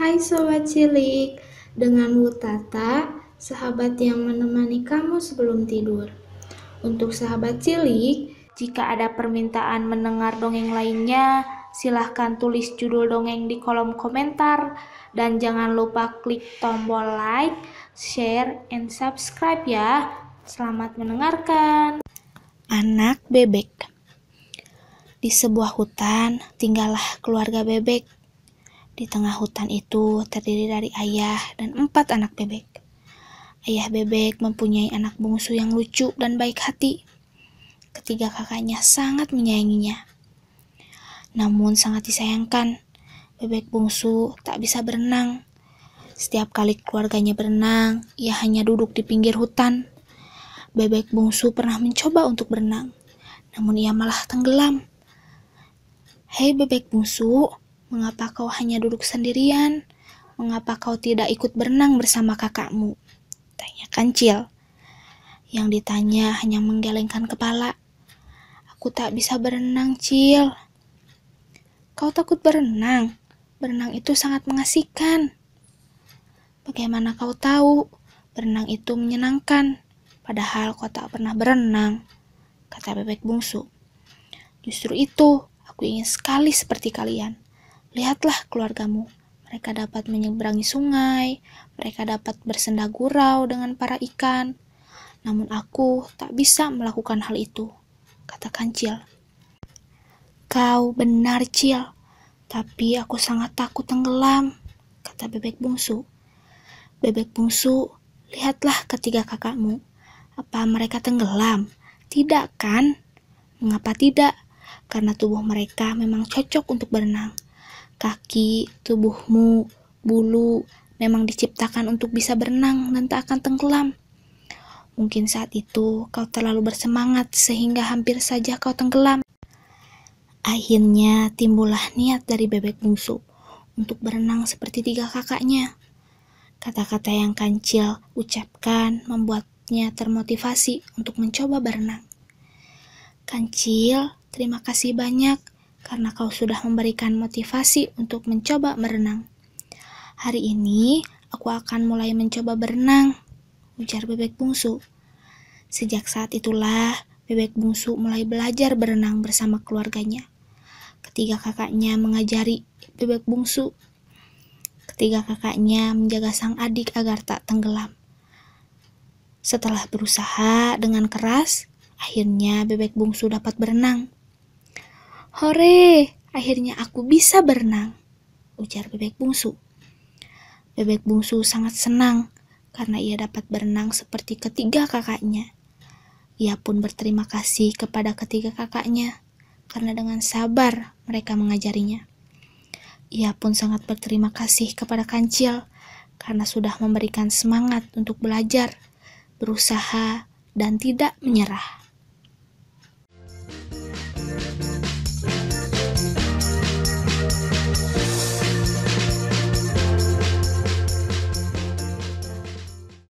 Hai Sobat Cilik, dengan Wutata, sahabat yang menemani kamu sebelum tidur. Untuk sahabat cilik, jika ada permintaan mendengar dongeng lainnya, silahkan tulis judul dongeng di kolom komentar. Dan jangan lupa klik tombol like, share, and subscribe ya. Selamat mendengarkan. Anak Bebek Di sebuah hutan, tinggallah keluarga bebek di tengah hutan itu terdiri dari ayah dan empat anak bebek. Ayah bebek mempunyai anak bungsu yang lucu dan baik hati. Ketiga kakaknya sangat menyayanginya. Namun sangat disayangkan, bebek bungsu tak bisa berenang. Setiap kali keluarganya berenang, ia hanya duduk di pinggir hutan. Bebek bungsu pernah mencoba untuk berenang, namun ia malah tenggelam. Hei bebek bungsu, Mengapa kau hanya duduk sendirian? Mengapa kau tidak ikut berenang bersama kakakmu? Tanya kancil. Yang ditanya hanya menggelengkan kepala. Aku tak bisa berenang, Cil. Kau takut berenang? Berenang itu sangat mengasihkan. Bagaimana kau tahu berenang itu menyenangkan? Padahal kau tak pernah berenang, kata bebek bungsu. Justru itu, aku ingin sekali seperti kalian Lihatlah keluargamu. Mereka dapat menyeberangi sungai, mereka dapat bersenda gurau dengan para ikan. Namun aku tak bisa melakukan hal itu, kata Kancil. Kau benar, Cil. Tapi aku sangat takut tenggelam, kata bebek bungsu. Bebek bungsu, lihatlah ketiga kakakmu. Apa mereka tenggelam? Tidak kan? Mengapa tidak? Karena tubuh mereka memang cocok untuk berenang kaki, tubuhmu, bulu memang diciptakan untuk bisa berenang dan tak akan tenggelam. Mungkin saat itu kau terlalu bersemangat sehingga hampir saja kau tenggelam. Akhirnya timbullah niat dari bebek bungsu untuk berenang seperti tiga kakaknya. Kata-kata yang kancil ucapkan membuatnya termotivasi untuk mencoba berenang. Kancil, terima kasih banyak karena kau sudah memberikan motivasi untuk mencoba berenang. Hari ini aku akan mulai mencoba berenang, ujar bebek bungsu. Sejak saat itulah bebek bungsu mulai belajar berenang bersama keluarganya. Ketiga kakaknya mengajari bebek bungsu. Ketiga kakaknya menjaga sang adik agar tak tenggelam. Setelah berusaha dengan keras, akhirnya bebek bungsu dapat berenang. Hore, akhirnya aku bisa berenang, ujar bebek bungsu. Bebek bungsu sangat senang karena ia dapat berenang seperti ketiga kakaknya. Ia pun berterima kasih kepada ketiga kakaknya karena dengan sabar mereka mengajarinya. Ia pun sangat berterima kasih kepada kancil karena sudah memberikan semangat untuk belajar, berusaha, dan tidak menyerah.